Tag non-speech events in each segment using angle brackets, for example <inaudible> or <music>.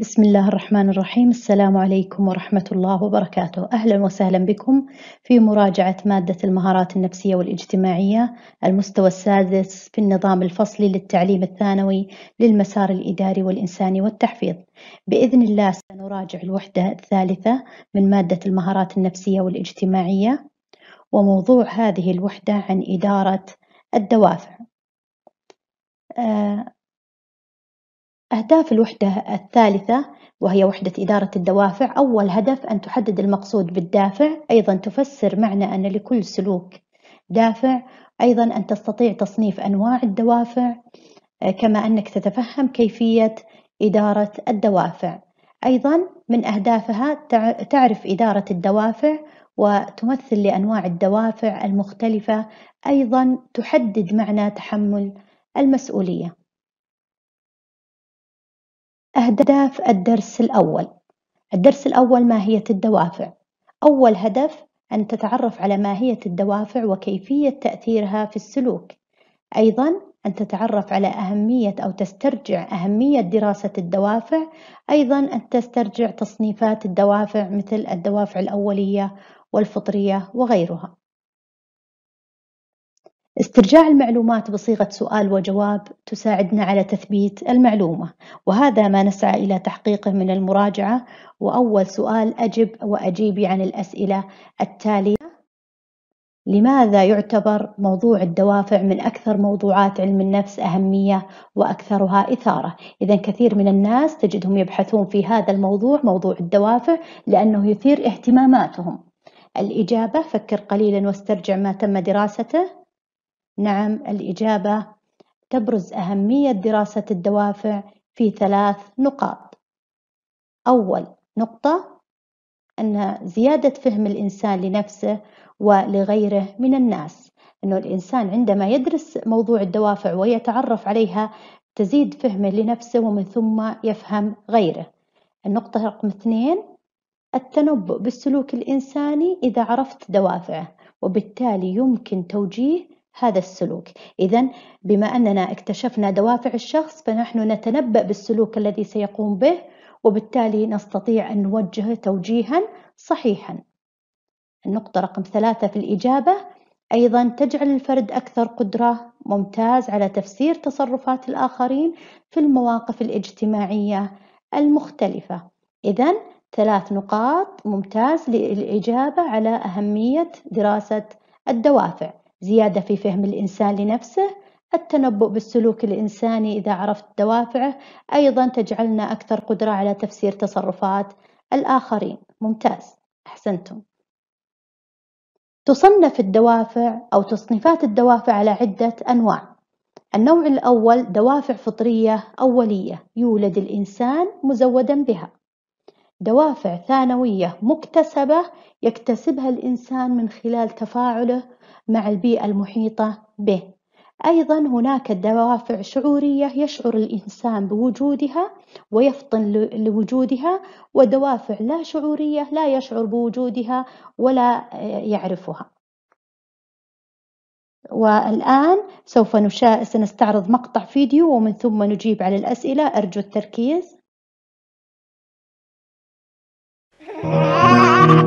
بسم الله الرحمن الرحيم السلام عليكم ورحمة الله وبركاته أهلا وسهلا بكم في مراجعة مادة المهارات النفسية والاجتماعية المستوى السادس في النظام الفصلي للتعليم الثانوي للمسار الإداري والإنساني والتحفيظ بإذن الله سنراجع الوحدة الثالثة من مادة المهارات النفسية والاجتماعية وموضوع هذه الوحدة عن إدارة الدوافع أهداف الوحدة الثالثة وهي وحدة إدارة الدوافع أول هدف أن تحدد المقصود بالدافع أيضا تفسر معنى أن لكل سلوك دافع أيضا أن تستطيع تصنيف أنواع الدوافع آه، كما أنك تتفهم كيفية إدارة الدوافع أيضا من أهدافها تعرف إدارة الدوافع وتمثل لأنواع الدوافع المختلفة أيضا تحدد معنى تحمل المسؤولية أهداف الدرس الأول الدرس الأول ماهية الدوافع أول هدف أن تتعرف على ماهية الدوافع وكيفية تأثيرها في السلوك أيضا أن تتعرف على أهمية أو تسترجع أهمية دراسة الدوافع أيضا أن تسترجع تصنيفات الدوافع مثل الدوافع الأولية والفطرية وغيرها استرجاع المعلومات بصيغة سؤال وجواب تساعدنا على تثبيت المعلومة وهذا ما نسعى إلى تحقيقه من المراجعة وأول سؤال أجب وأجيبي عن الأسئلة التالية لماذا يعتبر موضوع الدوافع من أكثر موضوعات علم النفس أهمية وأكثرها إثارة؟ إذا كثير من الناس تجدهم يبحثون في هذا الموضوع موضوع الدوافع لأنه يثير اهتماماتهم. الإجابة فكر قليلا واسترجع ما تم دراسته. نعم الإجابة تبرز أهمية دراسة الدوافع في ثلاث نقاط أول نقطة أن زيادة فهم الإنسان لنفسه ولغيره من الناس أنه الإنسان عندما يدرس موضوع الدوافع ويتعرف عليها تزيد فهمه لنفسه ومن ثم يفهم غيره النقطة رقم اثنين التنبؤ بالسلوك الإنساني إذا عرفت دوافعه وبالتالي يمكن توجيه هذا السلوك إذا بما أننا اكتشفنا دوافع الشخص فنحن نتنبأ بالسلوك الذي سيقوم به وبالتالي نستطيع أن نوجهه توجيها صحيحا النقطة رقم ثلاثة في الإجابة أيضا تجعل الفرد أكثر قدرة ممتاز على تفسير تصرفات الآخرين في المواقف الاجتماعية المختلفة إذا ثلاث نقاط ممتاز للإجابة على أهمية دراسة الدوافع زيادة في فهم الإنسان لنفسه التنبؤ بالسلوك الإنساني إذا عرفت دوافعه أيضا تجعلنا أكثر قدرة على تفسير تصرفات الآخرين ممتاز أحسنتم تصنف الدوافع أو تصنيفات الدوافع على عدة أنواع النوع الأول دوافع فطرية أولية يولد الإنسان مزودا بها دوافع ثانوية مكتسبة يكتسبها الإنسان من خلال تفاعله مع البيئة المحيطة به. أيضا هناك دوافع شعورية يشعر الإنسان بوجودها ويفطن لوجودها ودوافع لا شعورية لا يشعر بوجودها ولا آه، يعرفها. والآن سوف نشا... سنستعرض مقطع فيديو ومن ثم نجيب على الأسئلة أرجو التركيز. <laughs>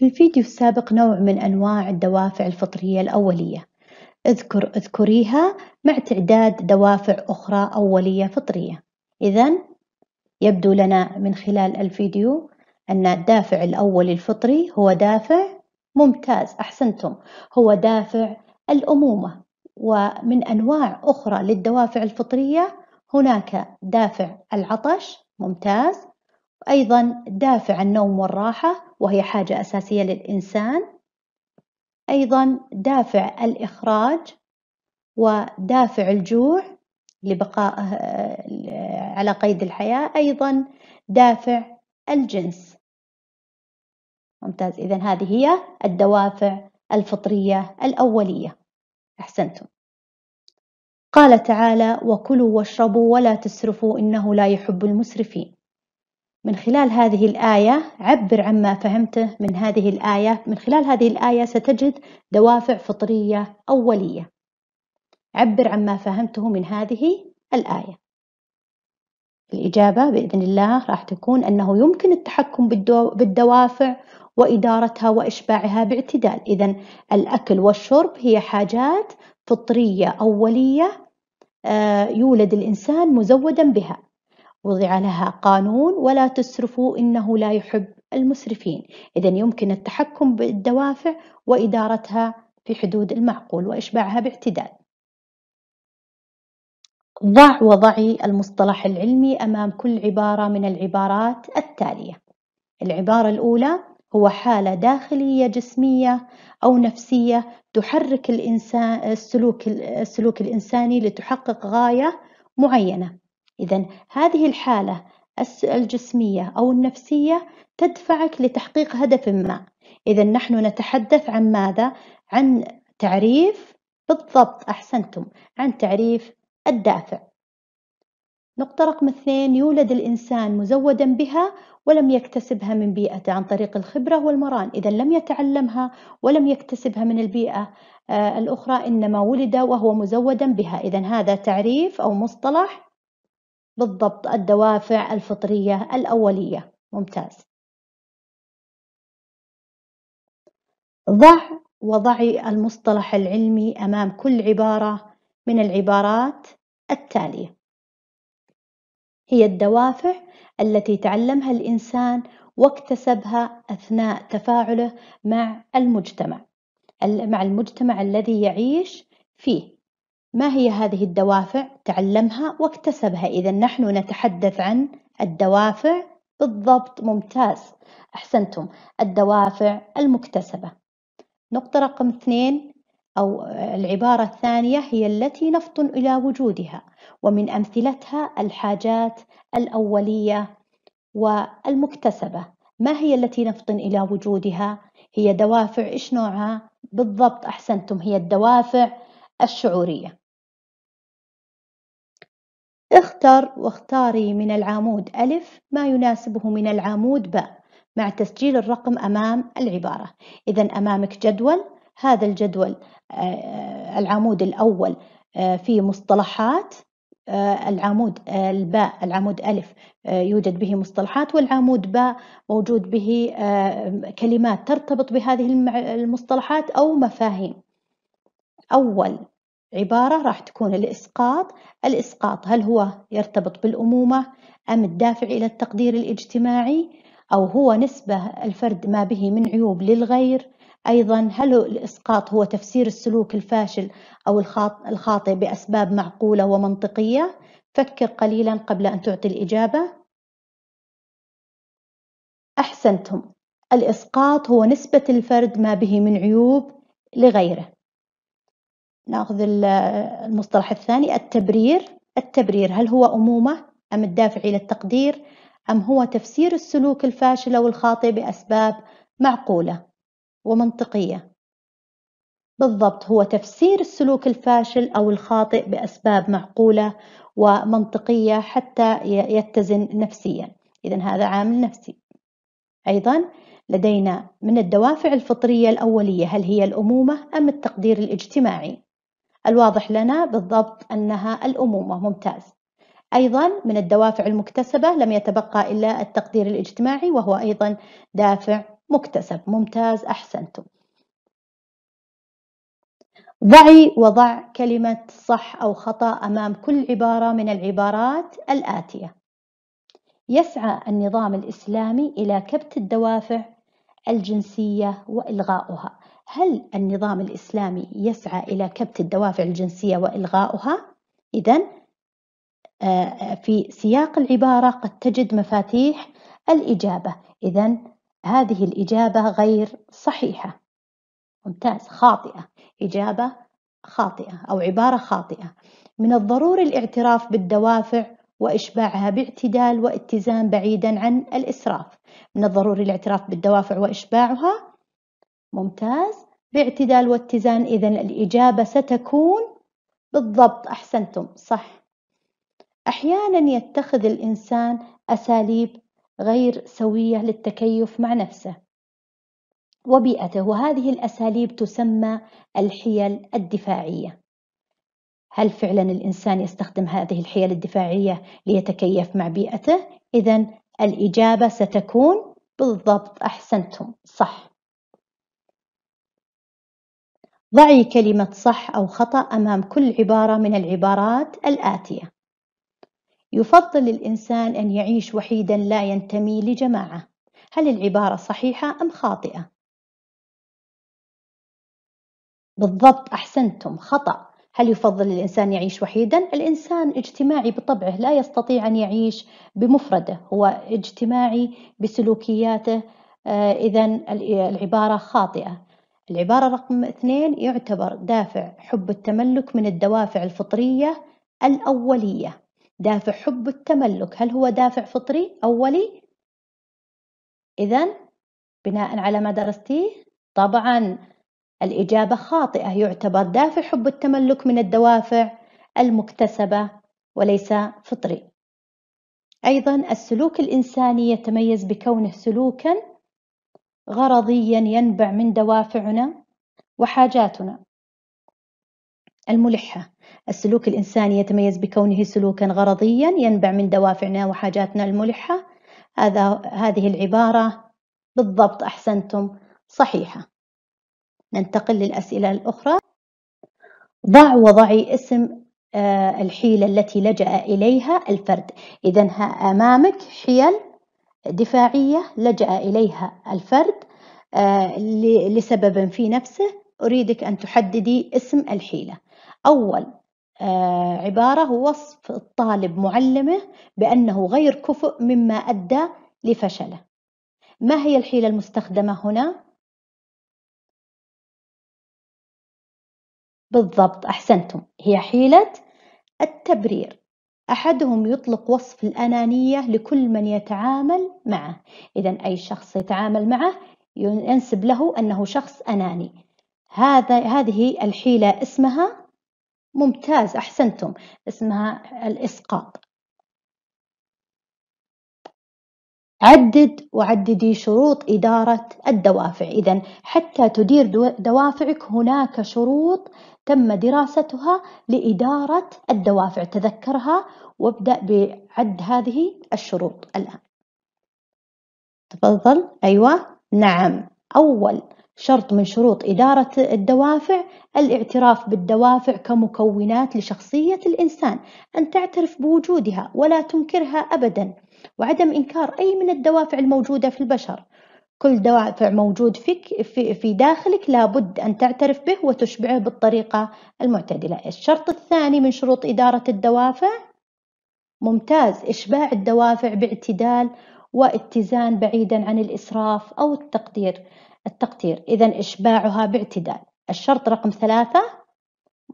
في الفيديو السابق نوع من أنواع الدوافع الفطرية الأولية اذكر اذكريها مع تعداد دوافع أخرى أولية فطرية إذا يبدو لنا من خلال الفيديو أن الدافع الأول الفطري هو دافع ممتاز أحسنتم هو دافع الأمومة ومن أنواع أخرى للدوافع الفطرية هناك دافع العطش ممتاز أيضا دافع النوم والراحة وهي حاجة أساسية للإنسان أيضا دافع الإخراج ودافع الجوع لبقاء آه، على قيد الحياة أيضا دافع الجنس ممتاز إذا هذه هي الدوافع الفطرية الأولية أحسنتم قال تعالى وكلوا واشربوا ولا تسرفوا إنه لا يحب المسرفين من خلال هذه الآية عبر عما فهمته من هذه الآية من خلال هذه الآية ستجد دوافع فطرية أولية عبر عما فهمته من هذه الآية الإجابة بإذن الله راح تكون أنه يمكن التحكم بالدوافع وإدارتها وإشباعها باعتدال إذا الأكل والشرب هي حاجات فطرية أولية آه، يولد الإنسان مزودا بها وضع لها قانون ولا تسرفوا إنه لا يحب المسرفين إذا يمكن التحكم بالدوافع وإدارتها في حدود المعقول وإشباعها باعتدال ضع وضعي المصطلح العلمي أمام كل عبارة من العبارات التالية العبارة الأولى هو حالة داخلية جسمية أو نفسية تحرك الإنسان السلوك السلوك الإنساني لتحقق غاية معينة إذا هذه الحالة الجسمية أو النفسية تدفعك لتحقيق هدف ما إذا نحن نتحدث عن ماذا؟ عن تعريف بالضبط أحسنتم عن تعريف الدافع نقطة رقم اثنين يولد الإنسان مزودا بها ولم يكتسبها من بيئته عن طريق الخبرة والمران إذا لم يتعلمها ولم يكتسبها من البيئة آه، الأخرى إنما ولد وهو مزودا بها إذا هذا تعريف أو مصطلح بالضبط الدوافع الفطرية الأولية ممتاز ضع وضعي المصطلح العلمي أمام كل عبارة من العبارات التالية هي الدوافع التي تعلمها الإنسان واكتسبها أثناء تفاعله مع المجتمع مع المجتمع الذي يعيش فيه ما هي هذه الدوافع؟ تعلمها واكتسبها، إذا نحن نتحدث عن الدوافع بالضبط ممتاز، أحسنتم، الدوافع المكتسبة. نقطة رقم اثنين أو العبارة الثانية هي التي نفطن إلى وجودها، ومن أمثلتها الحاجات الأولية والمكتسبة. ما هي التي نفطن إلى وجودها؟ هي دوافع إيش نوعها؟ بالضبط أحسنتم، هي الدوافع الشعورية. اختر واختاري من العمود ألف ما يناسبه من العمود باء مع تسجيل الرقم أمام العبارة إذا أمامك جدول هذا الجدول آه، العمود الأول آه، في مصطلحات آه، العمود الباء العمود ألف يوجد به مصطلحات والعمود باء موجود به كلمات ترتبط بهذه المصطلحات أو مفاهيم أول عبارة راح تكون الإسقاط الإسقاط هل هو يرتبط بالأمومة أم الدافع إلى التقدير الاجتماعي أو هو نسبة الفرد ما به من عيوب للغير أيضا هل الإسقاط هو تفسير السلوك الفاشل أو الخاطئ بأسباب معقولة ومنطقية فكر قليلا قبل أن تعطي الإجابة أحسنتم الإسقاط هو نسبة الفرد ما به من عيوب لغيره ناخذ المصطلح الثاني التبرير التبرير هل هو أمومة أم الدافع إلى التقدير أم هو تفسير السلوك الفاشل أو الخاطئ بأسباب معقولة ومنطقية بالضبط هو تفسير السلوك الفاشل أو الخاطئ بأسباب معقولة ومنطقية حتى يتزن نفسيا إذا هذا عامل نفسي أيضا لدينا من الدوافع الفطرية الأولية هل هي الأمومة أم التقدير الاجتماعي الواضح لنا بالضبط أنها الأمومة ممتاز أيضا من الدوافع المكتسبة لم يتبقى إلا التقدير الاجتماعي وهو أيضا دافع مكتسب ممتاز أحسنتم ضعي وضع كلمة صح أو خطأ أمام كل عبارة من العبارات الآتية يسعى النظام الإسلامي إلى كبت الدوافع الجنسية وإلغاؤها هل النظام الإسلامي يسعى إلى كبت الدوافع الجنسية وإلغاؤها؟ إذا آه، في سياق العبارة قد تجد مفاتيح الإجابة، إذا هذه الإجابة غير صحيحة. ممتاز، خاطئة، إجابة خاطئة أو عبارة خاطئة. من الضروري الاعتراف بالدوافع وإشباعها باعتدال واتزان بعيدا عن الإسراف. من الضروري الاعتراف بالدوافع وإشباعها ممتاز باعتدال واتزان إذا الإجابة ستكون بالضبط أحسنتم صح أحيانا يتخذ الإنسان أساليب غير سوية للتكيف مع نفسه وبيئته وهذه الأساليب تسمى الحيل الدفاعية هل فعلا الإنسان يستخدم هذه الحيل الدفاعية ليتكيف مع بيئته؟ إذا الإجابة ستكون بالضبط أحسنتم صح ضعي كلمة صح أو خطأ أمام كل عبارة من العبارات الآتية: يفضل الإنسان أن يعيش وحيدًا لا ينتمي لجماعة، هل العبارة صحيحة أم خاطئة؟ بالضبط أحسنتم خطأ، هل يفضل الإنسان يعيش وحيدًا؟ الإنسان اجتماعي بطبعه لا يستطيع أن يعيش بمفرده، هو اجتماعي بسلوكياته آه، إذا العبارة خاطئة. العبارة رقم اثنين يعتبر دافع حب التملك من الدوافع الفطرية الأولية دافع حب التملك هل هو دافع فطري أولي؟ إذا بناء على ما درستيه طبعا الإجابة خاطئة يعتبر دافع حب التملك من الدوافع المكتسبة وليس فطري أيضا السلوك الإنساني يتميز بكونه سلوكا غرضيا ينبع من دوافعنا وحاجاتنا الملحة السلوك الإنساني يتميز بكونه سلوكا غرضيا ينبع من دوافعنا وحاجاتنا الملحة هذا هذه العبارة بالضبط أحسنتم صحيحة ننتقل للأسئلة الأخرى ضع وضعي اسم آه، الحيلة التي لجأ إليها الفرد إذا أمامك حيل دفاعية لجأ إليها الفرد آه، لسبب في نفسه أريدك أن تحددي اسم الحيلة أول آه، عبارة هو وصف الطالب معلمه بأنه غير كفؤ مما أدى لفشله ما هي الحيلة المستخدمة هنا؟ بالضبط أحسنتم هي حيلة التبرير أحدهم يطلق وصف الأنانية لكل من يتعامل معه إذا أي شخص يتعامل معه ينسب له أنه شخص أناني هذا هذه الحيلة اسمها ممتاز أحسنتم اسمها الإسقاط عدد وعددي شروط إدارة الدوافع إذا حتى تدير دوافعك هناك شروط تم دراستها لإدارة الدوافع تذكرها وابدأ بعد هذه الشروط الآن تفضل أيوة نعم أول شرط من شروط إدارة الدوافع الاعتراف بالدوافع كمكونات لشخصية الإنسان أن تعترف بوجودها ولا تنكرها أبدا وعدم إنكار أي من الدوافع الموجودة في البشر كل دافع موجود فيك في, في داخلك لابد أن تعترف به وتشبعه بالطريقة المعتدلة الشرط الثاني من شروط إدارة الدوافع ممتاز إشباع الدوافع باعتدال واتزان بعيدا عن الإسراف أو التقدير التقدير إذا إشباعها باعتدال الشرط رقم ثلاثة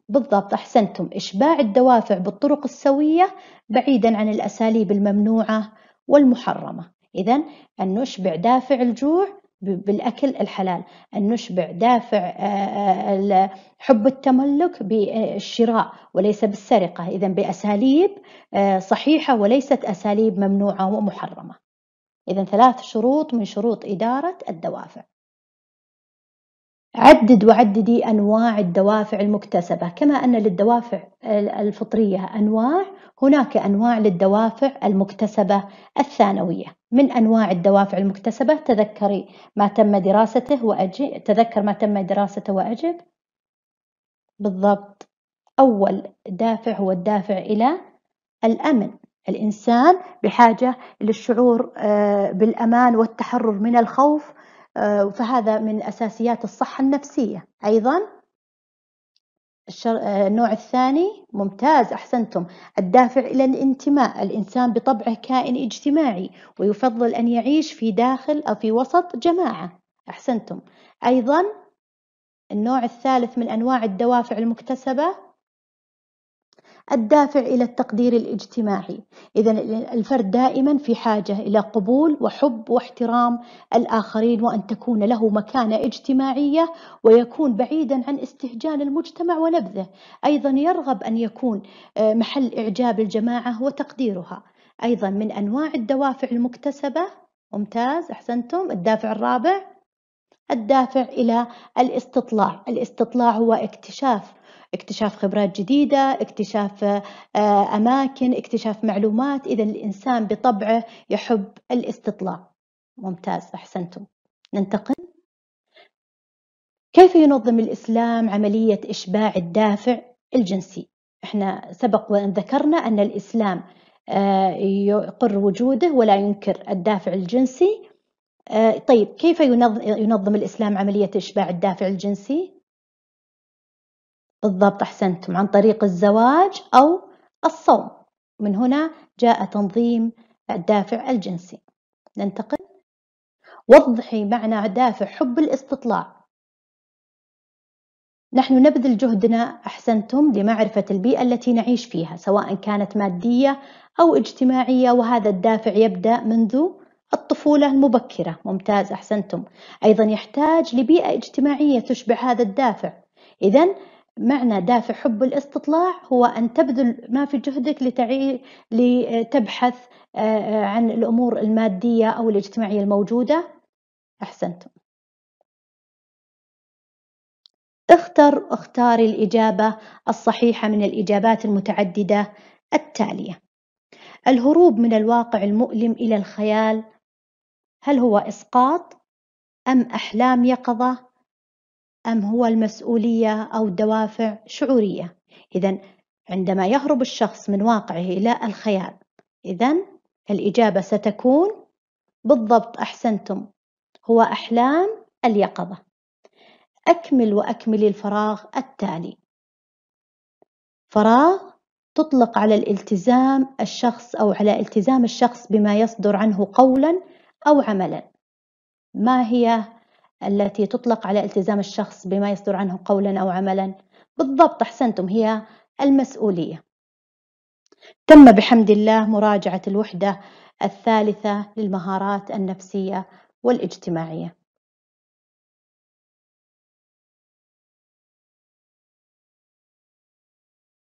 بالضبط أحسنتم إشباع الدوافع بالطرق السوية بعيدا عن الأساليب الممنوعة والمحرمة إذا أن نشبع دافع الجوع بالأكل الحلال أن نشبع دافع آه، آه، حب التملك بالشراء وليس بالسرقة إذا بأساليب آه، صحيحة وليست أساليب ممنوعة ومحرمة إذا ثلاث شروط من شروط إدارة الدوافع عدد وعددي أنواع الدوافع المكتسبة كما أن للدوافع الفطرية أنواع هناك أنواع للدوافع المكتسبة الثانوية من أنواع الدوافع المكتسبة تذكري ما تم دراسته وأجب تذكر ما تم دراسته وأجب بالضبط أول دافع هو الدافع إلى الأمن الإنسان بحاجة للشعور آه، بالأمان والتحرر من الخوف آه، فهذا من أساسيات الصحة النفسية أيضا الشر... آه، النوع الثاني ممتاز أحسنتم الدافع إلى الانتماء الإنسان بطبعه كائن اجتماعي ويفضل أن يعيش في داخل أو في وسط جماعة أحسنتم أيضا النوع الثالث من أنواع الدوافع المكتسبة الدافع إلى التقدير الاجتماعي إذا الفرد دائما في حاجة إلى قبول وحب واحترام الآخرين وأن تكون له مكانة اجتماعية ويكون بعيدا عن استهجان المجتمع ونبذه أيضا يرغب أن يكون آه، محل إعجاب الجماعة وتقديرها أيضا من أنواع الدوافع المكتسبة ممتاز أحسنتم الدافع الرابع الدافع إلى الاستطلاع الاستطلاع هو اكتشاف اكتشاف خبرات جديدة اكتشاف آه، أماكن اكتشاف معلومات إذا الإنسان بطبعه يحب الاستطلاع ممتاز أحسنتم ننتقل كيف ينظم الإسلام عملية إشباع الدافع الجنسي احنا سبق وان ذكرنا ان الاسلام آه، يقر وجوده ولا ينكر الدافع الجنسي آه، طيب كيف ينظم الاسلام عمليه اشباع الدافع الجنسي بالضبط أحسنتم عن طريق الزواج أو الصوم من هنا جاء تنظيم الدافع الجنسي ننتقل وضحي معنى دافع حب الاستطلاع نحن نبذل جهدنا أحسنتم لمعرفة البيئة التي نعيش فيها سواء كانت مادية أو اجتماعية وهذا الدافع يبدأ منذ الطفولة المبكرة ممتاز أحسنتم أيضا يحتاج لبيئة اجتماعية تشبع هذا الدافع إذا معنى دافع حب الاستطلاع هو أن تبذل ما في جهدك لتعي... لتبحث آه، آه، عن الأمور المادية أو الاجتماعية الموجودة أحسنتم اختر اختاري الإجابة الصحيحة من الإجابات المتعددة التالية الهروب من الواقع المؤلم إلى الخيال هل هو إسقاط أم أحلام يقظة أم هو المسؤولية أو الدوافع شعورية إذا عندما يهرب الشخص من واقعه إلى الخيال إذا الإجابة ستكون بالضبط أحسنتم هو أحلام اليقظة أكمل وأكملي الفراغ التالي فراغ تطلق على الالتزام الشخص أو على التزام الشخص بما يصدر عنه قولا أو عملا ما هي التي تطلق على التزام الشخص بما يصدر عنه قولا أو عملا بالضبط أحسنتم هي المسؤولية تم بحمد الله مراجعة الوحدة الثالثة للمهارات النفسية والاجتماعية